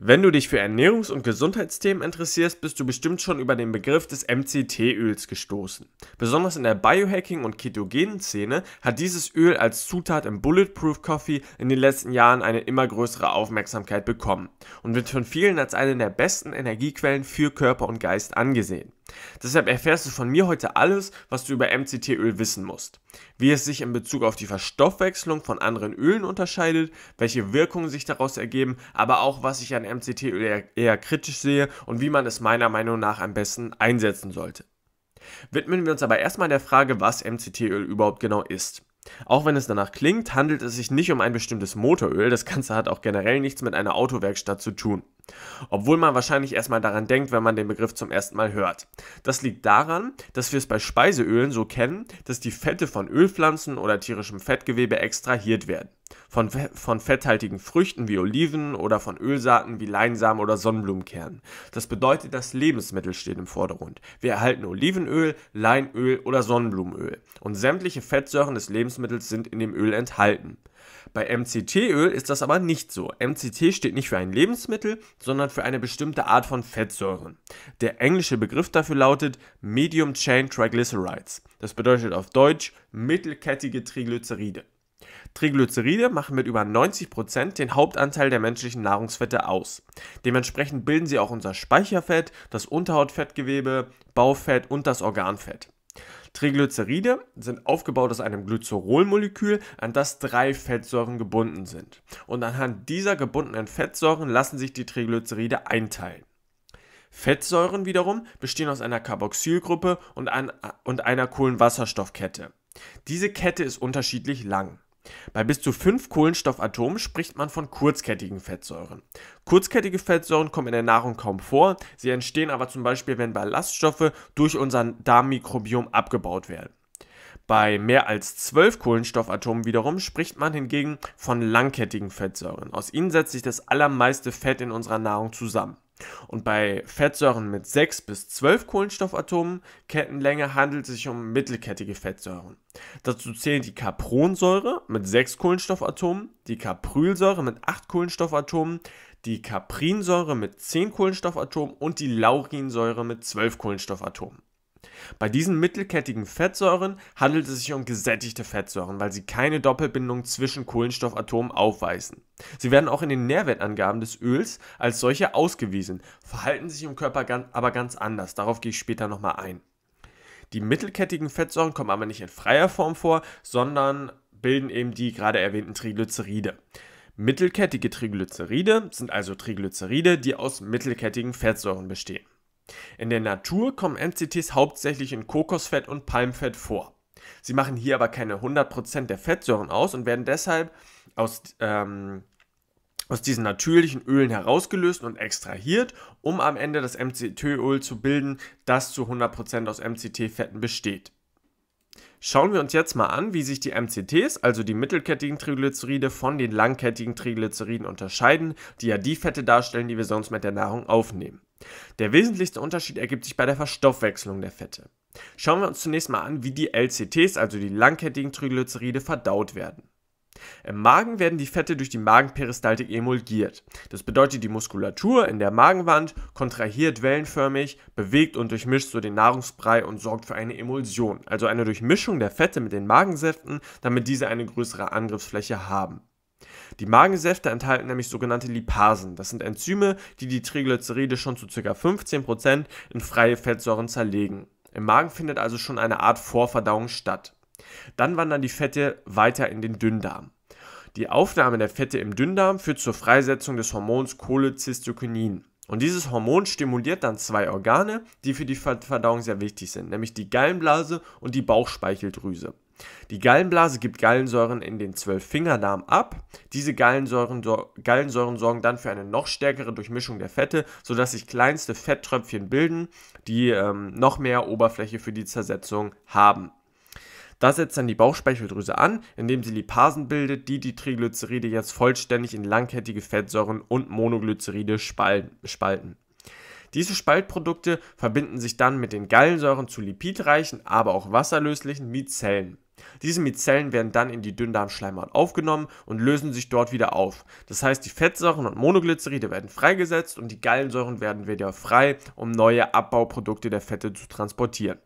Wenn du dich für Ernährungs- und Gesundheitsthemen interessierst, bist du bestimmt schon über den Begriff des MCT-Öls gestoßen. Besonders in der Biohacking- und Ketogen-Szene hat dieses Öl als Zutat im Bulletproof Coffee in den letzten Jahren eine immer größere Aufmerksamkeit bekommen und wird von vielen als eine der besten Energiequellen für Körper und Geist angesehen. Deshalb erfährst du von mir heute alles, was du über MCT-Öl wissen musst. Wie es sich in Bezug auf die Verstoffwechslung von anderen Ölen unterscheidet, welche Wirkungen sich daraus ergeben, aber auch was ich an MCT-Öl eher, eher kritisch sehe und wie man es meiner Meinung nach am besten einsetzen sollte. Widmen wir uns aber erstmal der Frage, was MCT-Öl überhaupt genau ist. Auch wenn es danach klingt, handelt es sich nicht um ein bestimmtes Motoröl, das Ganze hat auch generell nichts mit einer Autowerkstatt zu tun. Obwohl man wahrscheinlich erstmal daran denkt, wenn man den Begriff zum ersten Mal hört. Das liegt daran, dass wir es bei Speiseölen so kennen, dass die Fette von Ölpflanzen oder tierischem Fettgewebe extrahiert werden. Von, von fetthaltigen Früchten wie Oliven oder von Ölsaaten wie Leinsamen oder Sonnenblumenkernen. Das bedeutet, dass Lebensmittel steht im Vordergrund. Wir erhalten Olivenöl, Leinöl oder Sonnenblumenöl. Und sämtliche Fettsäuren des Lebensmittels sind in dem Öl enthalten. Bei MCT-Öl ist das aber nicht so. MCT steht nicht für ein Lebensmittel, sondern für eine bestimmte Art von Fettsäuren. Der englische Begriff dafür lautet Medium Chain Triglycerides. Das bedeutet auf Deutsch mittelkettige Triglyceride. Triglyceride machen mit über 90% Prozent den Hauptanteil der menschlichen Nahrungsfette aus. Dementsprechend bilden sie auch unser Speicherfett, das Unterhautfettgewebe, Baufett und das Organfett. Triglyceride sind aufgebaut aus einem Glycerolmolekül, an das drei Fettsäuren gebunden sind. Und anhand dieser gebundenen Fettsäuren lassen sich die Triglyceride einteilen. Fettsäuren wiederum bestehen aus einer Carboxylgruppe und, einer Kohlenwasserstoffkette. Diese Kette ist unterschiedlich lang. Bei bis zu fünf Kohlenstoffatomen spricht man von kurzkettigen Fettsäuren. Kurzkettige Fettsäuren kommen in der Nahrung kaum vor, sie entstehen aber zum Beispiel, wenn Ballaststoffe durch unser Darmmikrobiom abgebaut werden. Bei mehr als zwölf Kohlenstoffatomen wiederum spricht man hingegen von langkettigen Fettsäuren. Aus ihnen setzt sich das allermeiste Fett in unserer Nahrung zusammen. Und bei Fettsäuren mit 6 bis 12 Kohlenstoffatomen Kettenlänge handelt es sich um mittelkettige Fettsäuren. Dazu zählen die Capronsäure mit 6 Kohlenstoffatomen, die Caprylsäure mit 8 Kohlenstoffatomen, die Caprinsäure mit 10 Kohlenstoffatomen und die Laurinsäure mit 12 Kohlenstoffatomen. Bei diesen mittelkettigen Fettsäuren handelt es sich um gesättigte Fettsäuren, weil sie keine Doppelbindung zwischen Kohlenstoffatomen aufweisen. Sie werden auch in den Nährwertangaben des Öls als solche ausgewiesen, verhalten sich im Körper aber ganz anders. Darauf gehe ich später nochmal ein. Die mittelkettigen Fettsäuren kommen aber nicht in freier Form vor, sondern bilden eben die gerade erwähnten Triglyceride. Mittelkettige Triglyceride sind also Triglyceride, die aus mittelkettigen Fettsäuren bestehen. In der Natur kommen MCTs hauptsächlich in Kokosfett und Palmfett vor. Sie machen hier aber keine 100% der Fettsäuren aus und werden deshalb aus, ähm, aus diesen natürlichen Ölen herausgelöst und extrahiert, um am Ende das MCT-Öl zu bilden, das zu 100% aus MCT-Fetten besteht. Schauen wir uns jetzt mal an, wie sich die MCTs, also die mittelkettigen Triglyceride, von den langkettigen Triglyceriden unterscheiden, die ja die Fette darstellen, die wir sonst mit der Nahrung aufnehmen. Der wesentlichste Unterschied ergibt sich bei der Verstoffwechslung der Fette. Schauen wir uns zunächst mal an, wie die LCTs, also die langkettigen Triglyceride, verdaut werden. Im Magen werden die Fette durch die Magenperistaltik emulgiert. Das bedeutet, die Muskulatur in der Magenwand kontrahiert wellenförmig, bewegt und durchmischt so den Nahrungsbrei und sorgt für eine Emulsion, also eine Durchmischung der Fette mit den Magensäften, damit diese eine größere Angriffsfläche haben. Die Magensäfte enthalten nämlich sogenannte Lipasen. Das sind Enzyme, die die Triglyceride schon zu ca. 15% in freie Fettsäuren zerlegen. Im Magen findet also schon eine Art Vorverdauung statt. Dann wandern die Fette weiter in den Dünndarm. Die Aufnahme der Fette im Dünndarm führt zur Freisetzung des Hormons Cholecystokinin. Und dieses Hormon stimuliert dann zwei Organe, die für die Verdauung sehr wichtig sind, nämlich die Gallenblase und die Bauchspeicheldrüse. Die Gallenblase gibt Gallensäuren in den Zwölffingerdarm ab. Diese Gallensäuren, Gallensäuren sorgen dann für eine noch stärkere Durchmischung der Fette, sodass sich kleinste Fetttröpfchen bilden, die ähm, noch mehr Oberfläche für die Zersetzung haben. Das setzt dann die Bauchspeicheldrüse an, indem sie Lipasen bildet, die die Triglyceride jetzt vollständig in langkettige Fettsäuren und Monoglyceride spalten. Diese Spaltprodukte verbinden sich dann mit den Gallensäuren zu lipidreichen, aber auch wasserlöslichen Mizellen. Diese Mizellen werden dann in die Dünndarmschleimhaut aufgenommen und lösen sich dort wieder auf. Das heißt, die Fettsäuren und Monoglyceride werden freigesetzt und die Gallensäuren werden wieder frei, um neue Abbauprodukte der Fette zu transportieren.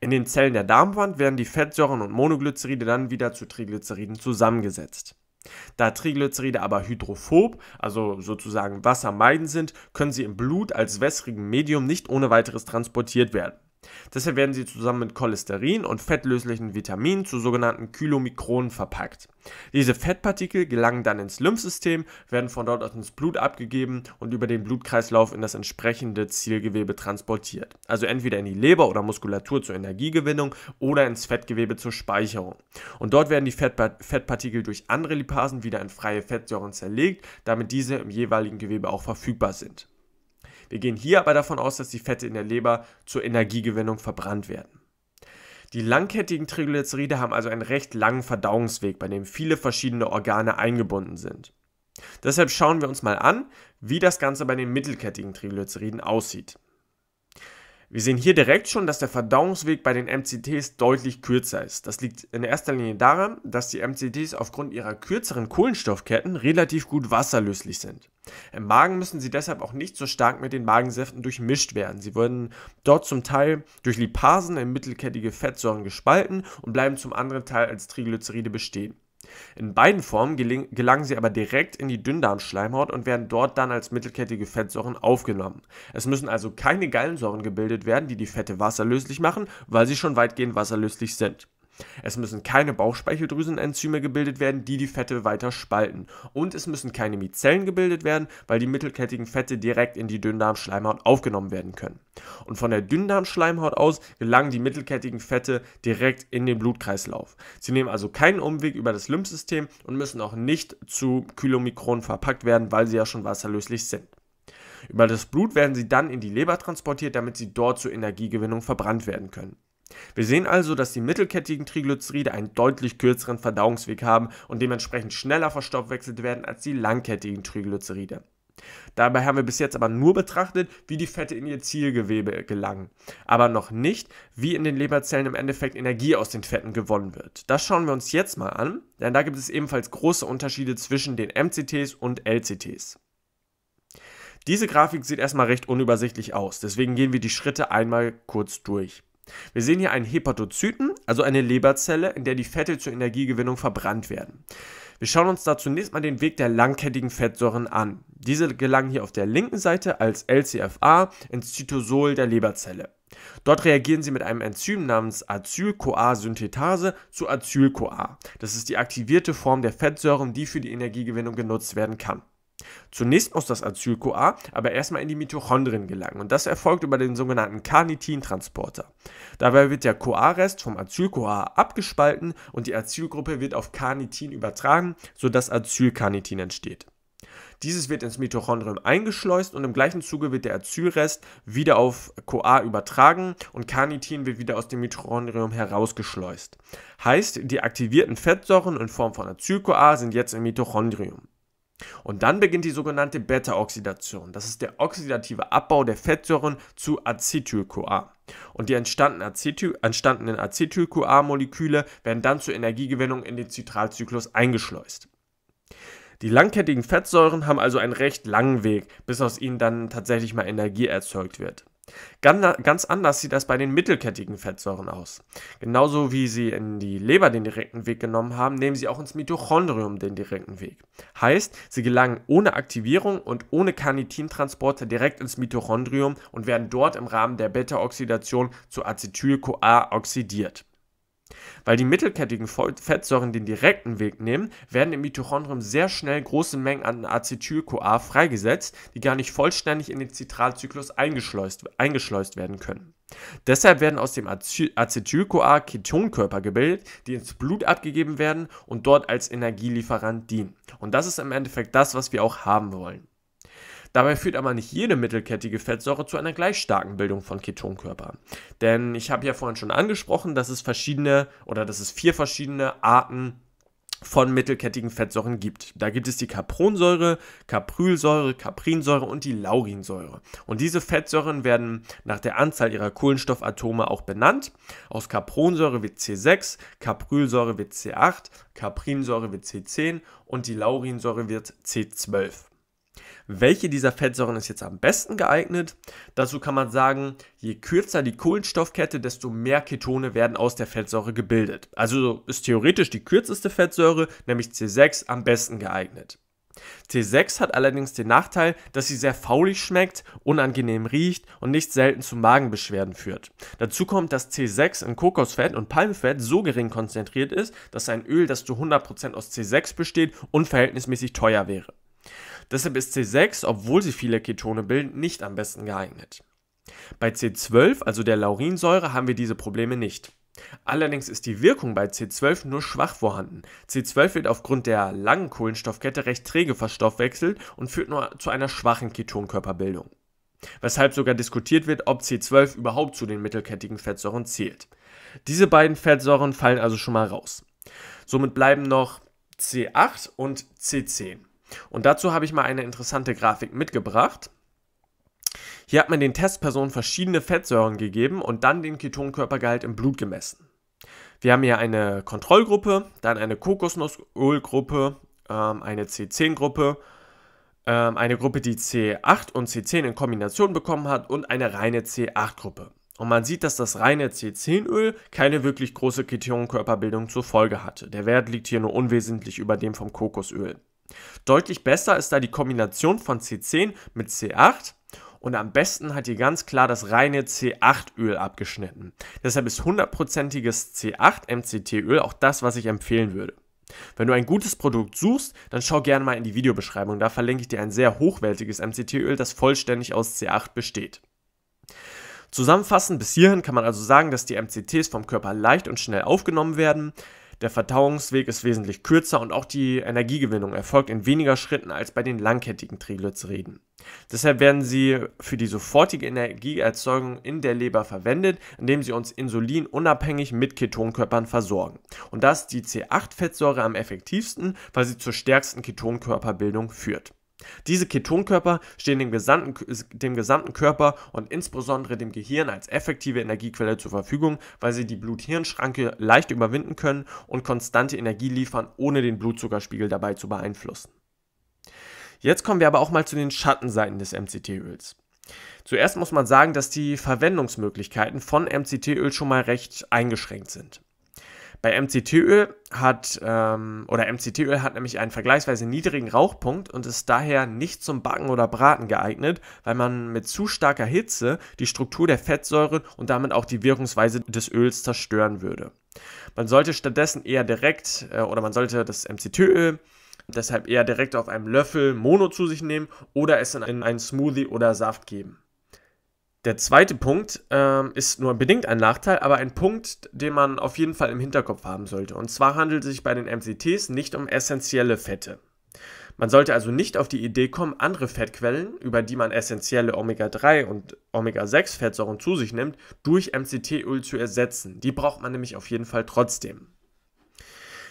In den Zellen der Darmwand werden die Fettsäuren und Monoglyceride dann wieder zu Triglyceriden zusammengesetzt. Da Triglyceride aber hydrophob, also sozusagen wassermeidend sind, können sie im Blut als wässrigem Medium nicht ohne weiteres transportiert werden. Deshalb werden sie zusammen mit Cholesterin und fettlöslichen Vitaminen zu sogenannten Kylomikronen verpackt. Diese Fettpartikel gelangen dann ins Lymphsystem, werden von dort aus ins Blut abgegeben und über den Blutkreislauf in das entsprechende Zielgewebe transportiert. Also entweder in die Leber oder Muskulatur zur Energiegewinnung oder ins Fettgewebe zur Speicherung. Und dort werden die Fettpartikel durch andere Lipasen wieder in freie Fettsäuren zerlegt, damit diese im jeweiligen Gewebe auch verfügbar sind. Wir gehen hier aber davon aus, dass die Fette in der Leber zur Energiegewinnung verbrannt werden. Die langkettigen Triglyceride haben also einen recht langen Verdauungsweg, bei dem viele verschiedene Organe eingebunden sind. Deshalb schauen wir uns mal an, wie das Ganze bei den mittelkettigen Triglyceriden aussieht. Wir sehen hier direkt schon, dass der Verdauungsweg bei den MCTs deutlich kürzer ist. Das liegt in erster Linie daran, dass die MCTs aufgrund ihrer kürzeren Kohlenstoffketten relativ gut wasserlöslich sind. Im Magen müssen sie deshalb auch nicht so stark mit den Magensäften durchmischt werden. Sie werden dort zum Teil durch Lipasen in mittelkettige Fettsäuren gespalten und bleiben zum anderen Teil als Triglyceride bestehen. In beiden Formen gelangen sie aber direkt in die Dünndarmschleimhaut und werden dort dann als mittelkettige Fettsäuren aufgenommen. Es müssen also keine Gallensäuren gebildet werden, die die Fette wasserlöslich machen, weil sie schon weitgehend wasserlöslich sind. Es müssen keine Bauchspeicheldrüsenenzyme gebildet werden, die die Fette weiter spalten. Und es müssen keine Mizellen gebildet werden, weil die mittelkettigen Fette direkt in die Dünndarmschleimhaut aufgenommen werden können. Und von der Dünndarmschleimhaut aus gelangen die mittelkettigen Fette direkt in den Blutkreislauf. Sie nehmen also keinen Umweg über das Lymphsystem und müssen auch nicht zu Kylomikron verpackt werden, weil sie ja schon wasserlöslich sind. Über das Blut werden sie dann in die Leber transportiert, damit sie dort zur Energiegewinnung verbrannt werden können. Wir sehen also, dass die mittelkettigen Triglyceride einen deutlich kürzeren Verdauungsweg haben und dementsprechend schneller verstoffwechselt werden als die langkettigen Triglyceride. Dabei haben wir bis jetzt aber nur betrachtet, wie die Fette in ihr Zielgewebe gelangen, aber noch nicht, wie in den Leberzellen im Endeffekt Energie aus den Fetten gewonnen wird. Das schauen wir uns jetzt mal an, denn da gibt es ebenfalls große Unterschiede zwischen den MCTs und LCTs. Diese Grafik sieht erstmal recht unübersichtlich aus, deswegen gehen wir die Schritte einmal kurz durch. Wir sehen hier einen Hepatozyten, also eine Leberzelle, in der die Fette zur Energiegewinnung verbrannt werden. Wir schauen uns da zunächst mal den Weg der langkettigen Fettsäuren an. Diese gelangen hier auf der linken Seite als LCFA ins Zytosol der Leberzelle. Dort reagieren sie mit einem Enzym namens Acyl-CoA-Synthetase zu Acyl-CoA. Das ist die aktivierte Form der Fettsäuren, die für die Energiegewinnung genutzt werden kann. Zunächst muss das Acyl-CoA aber erstmal in die Mitochondrien gelangen und das erfolgt über den sogenannten Carnitin-Transporter. Dabei wird der CoA-Rest vom Acyl-CoA abgespalten und die Acylgruppe wird auf Carnitin übertragen, sodass Acylcarnitin entsteht. Dieses wird ins Mitochondrium eingeschleust und im gleichen Zuge wird der Acylrest wieder auf CoA übertragen und Carnitin wird wieder aus dem Mitochondrium herausgeschleust. Heißt, die aktivierten Fettsäuren in Form von Acyl-CoA sind jetzt im Mitochondrium. Und dann beginnt die sogenannte Beta-Oxidation. Das ist der oxidative Abbau der Fettsäuren zu Acetyl-CoA. Und die entstandenen, Acetyl, entstandenen Acetyl-CoA-Moleküle werden dann zur Energiegewinnung in den Zitralzyklus eingeschleust. Die langkettigen Fettsäuren haben also einen recht langen Weg, bis aus ihnen dann tatsächlich mal Energie erzeugt wird. Ganz anders sieht das bei den mittelkettigen Fettsäuren aus. Genauso wie sie in die Leber den direkten Weg genommen haben, nehmen sie auch ins Mitochondrium den direkten Weg. Heißt, sie gelangen ohne Aktivierung und ohne Carnitintransporter direkt ins Mitochondrium und werden dort im Rahmen der Beta-Oxidation zu Acetyl-CoA oxidiert. Weil die mittelkettigen Fettsäuren den direkten Weg nehmen, werden im Mitochondrium sehr schnell große Mengen an Acetyl-CoA freigesetzt, die gar nicht vollständig in den Zitralzyklus eingeschleust, eingeschleust werden können. Deshalb werden aus dem Acetyl-CoA Ketonkörper gebildet, die ins Blut abgegeben werden und dort als Energielieferant dienen. Und das ist im Endeffekt das, was wir auch haben wollen. Dabei führt aber nicht jede mittelkettige Fettsäure zu einer gleich starken Bildung von Ketonkörpern. Denn ich habe ja vorhin schon angesprochen, dass es verschiedene oder dass es vier verschiedene Arten von mittelkettigen Fettsäuren gibt. Da gibt es die Capronsäure, Caprylsäure, Caprinsäure und die Laurinsäure. Und diese Fettsäuren werden nach der Anzahl ihrer Kohlenstoffatome auch benannt. Aus Capronsäure wird C6, Caprylsäure wird C8, Caprinsäure wird C10 und die Laurinsäure wird C12 welche dieser Fettsäuren ist jetzt am besten geeignet. Dazu kann man sagen, je kürzer die Kohlenstoffkette, desto mehr Ketone werden aus der Fettsäure gebildet. Also ist theoretisch die kürzeste Fettsäure, nämlich C6, am besten geeignet. C6 hat allerdings den Nachteil, dass sie sehr faulig schmeckt, unangenehm riecht und nicht selten zu Magenbeschwerden führt. Dazu kommt, dass C6 in Kokosfett und Palmfett so gering konzentriert ist, dass ein Öl, das zu 100% aus C6 besteht, unverhältnismäßig teuer wäre. Deshalb ist C6, obwohl sie viele Ketone bilden, nicht am besten geeignet. Bei C12, also der Laurinsäure, haben wir diese Probleme nicht. Allerdings ist die Wirkung bei C12 nur schwach vorhanden. C12 wird aufgrund der langen Kohlenstoffkette recht träge verstoffwechselt und führt nur zu einer schwachen Ketonkörperbildung. Weshalb sogar diskutiert wird, ob C12 überhaupt zu den mittelkettigen Fettsäuren zählt. Diese beiden Fettsäuren fallen also schon mal raus. Somit bleiben noch C8 und C10. Und dazu habe ich mal eine interessante Grafik mitgebracht. Hier hat man den Testpersonen verschiedene Fettsäuren gegeben und dann den Ketonkörpergehalt im Blut gemessen. Wir haben hier eine Kontrollgruppe, dann eine Kokosnussölgruppe, ähm, eine C10-Gruppe, ähm, eine Gruppe, die C8 und C10 in Kombination bekommen hat und eine reine C8-Gruppe. Und man sieht, dass das reine C10-Öl keine wirklich große Ketonkörperbildung zur Folge hatte. Der Wert liegt hier nur unwesentlich über dem vom Kokosöl. Deutlich besser ist da die Kombination von C10 mit C8 und am besten hat hier ganz klar das reine C8-Öl abgeschnitten. Deshalb ist hundertprozentiges C8-MCT-Öl auch das, was ich empfehlen würde. Wenn du ein gutes Produkt suchst, dann schau gerne mal in die Videobeschreibung, da verlinke ich dir ein sehr hochwertiges MCT-Öl, das vollständig aus C8 besteht. Zusammenfassend bis hierhin kann man also sagen, dass die MCTs vom Körper leicht und schnell aufgenommen werden, der Verdauungsweg ist wesentlich kürzer und auch die Energiegewinnung erfolgt in weniger Schritten als bei den langkettigen Triglyceriden. Deshalb werden sie für die sofortige Energieerzeugung in der Leber verwendet, indem sie uns Insulin unabhängig mit Ketonkörpern versorgen. Und das ist die C8-Fettsäure am effektivsten, weil sie zur stärksten Ketonkörperbildung führt. Diese Ketonkörper stehen dem gesamten, dem gesamten Körper und insbesondere dem Gehirn als effektive Energiequelle zur Verfügung, weil sie die Blut-Hirn-Schranke leicht überwinden können und konstante Energie liefern, ohne den Blutzuckerspiegel dabei zu beeinflussen. Jetzt kommen wir aber auch mal zu den Schattenseiten des MCT-Öls. Zuerst muss man sagen, dass die Verwendungsmöglichkeiten von MCT-Öl schon mal recht eingeschränkt sind. Bei MCT-Öl hat, ähm, oder MCT-Öl hat nämlich einen vergleichsweise niedrigen Rauchpunkt und ist daher nicht zum Backen oder Braten geeignet, weil man mit zu starker Hitze die Struktur der Fettsäure und damit auch die Wirkungsweise des Öls zerstören würde. Man sollte stattdessen eher direkt, äh, oder man sollte das MCT-Öl deshalb eher direkt auf einem Löffel Mono zu sich nehmen oder es in einen Smoothie oder Saft geben. Der zweite Punkt ähm, ist nur bedingt ein Nachteil, aber ein Punkt, den man auf jeden Fall im Hinterkopf haben sollte. Und zwar handelt es sich bei den MCTs nicht um essentielle Fette. Man sollte also nicht auf die Idee kommen, andere Fettquellen, über die man essentielle Omega-3 und Omega-6-Fettsäuren zu sich nimmt, durch MCT-Öl zu ersetzen. Die braucht man nämlich auf jeden Fall trotzdem.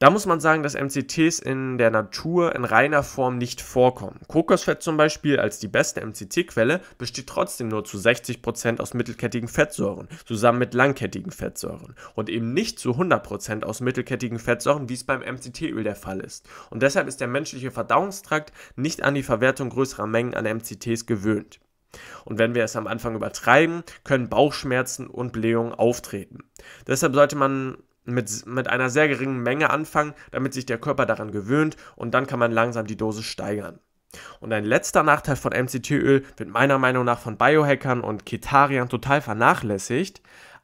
Da muss man sagen, dass MCTs in der Natur in reiner Form nicht vorkommen. Kokosfett zum Beispiel als die beste MCT-Quelle besteht trotzdem nur zu 60% aus mittelkettigen Fettsäuren, zusammen mit langkettigen Fettsäuren und eben nicht zu 100% aus mittelkettigen Fettsäuren, wie es beim MCT-Öl der Fall ist. Und deshalb ist der menschliche Verdauungstrakt nicht an die Verwertung größerer Mengen an MCTs gewöhnt. Und wenn wir es am Anfang übertreiben, können Bauchschmerzen und Blähungen auftreten. Deshalb sollte man mit, mit einer sehr geringen Menge anfangen, damit sich der Körper daran gewöhnt und dann kann man langsam die Dosis steigern. Und ein letzter Nachteil von MCT-Öl wird meiner Meinung nach von Biohackern und Ketariern total vernachlässigt.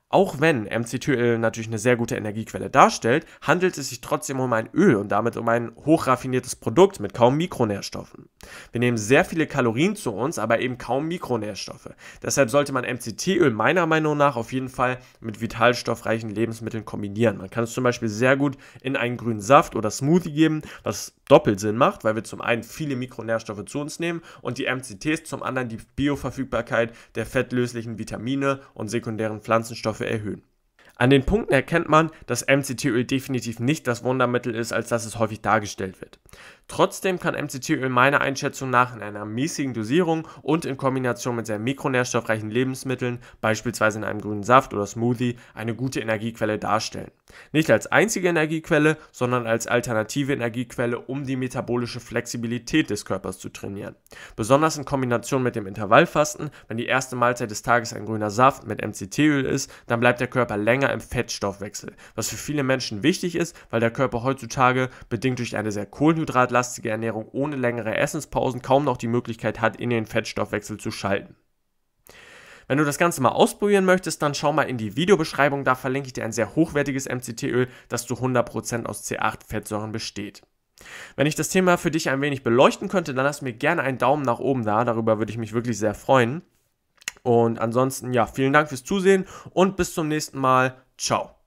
Auch wenn MCT-Öl natürlich eine sehr gute Energiequelle darstellt, handelt es sich trotzdem um ein Öl und damit um ein hochraffiniertes Produkt mit kaum Mikronährstoffen. Wir nehmen sehr viele Kalorien zu uns, aber eben kaum Mikronährstoffe. Deshalb sollte man MCT-Öl meiner Meinung nach auf jeden Fall mit vitalstoffreichen Lebensmitteln kombinieren. Man kann es zum Beispiel sehr gut in einen grünen Saft oder Smoothie geben, was doppelt Sinn macht, weil wir zum einen viele Mikronährstoffe zu uns nehmen und die MCTs zum anderen die Bioverfügbarkeit der fettlöslichen Vitamine und sekundären Pflanzenstoffe erhöhen. An den Punkten erkennt man, dass MCT-Öl definitiv nicht das Wundermittel ist, als dass es häufig dargestellt wird. Trotzdem kann MCT-Öl meiner Einschätzung nach in einer mäßigen Dosierung und in Kombination mit sehr mikronährstoffreichen Lebensmitteln, beispielsweise in einem grünen Saft oder Smoothie, eine gute Energiequelle darstellen. Nicht als einzige Energiequelle, sondern als alternative Energiequelle, um die metabolische Flexibilität des Körpers zu trainieren. Besonders in Kombination mit dem Intervallfasten, wenn die erste Mahlzeit des Tages ein grüner Saft mit MCT-Öl ist, dann bleibt der Körper länger im Fettstoffwechsel, was für viele Menschen wichtig ist, weil der Körper heutzutage bedingt durch eine sehr kohlenhydratierte kohlenhydratlastige Ernährung ohne längere Essenspausen kaum noch die Möglichkeit hat, in den Fettstoffwechsel zu schalten. Wenn du das Ganze mal ausprobieren möchtest, dann schau mal in die Videobeschreibung, da verlinke ich dir ein sehr hochwertiges MCT-Öl, das zu 100% aus C8-Fettsäuren besteht. Wenn ich das Thema für dich ein wenig beleuchten könnte, dann lass mir gerne einen Daumen nach oben da, darüber würde ich mich wirklich sehr freuen. Und ansonsten, ja, vielen Dank fürs Zusehen und bis zum nächsten Mal. Ciao.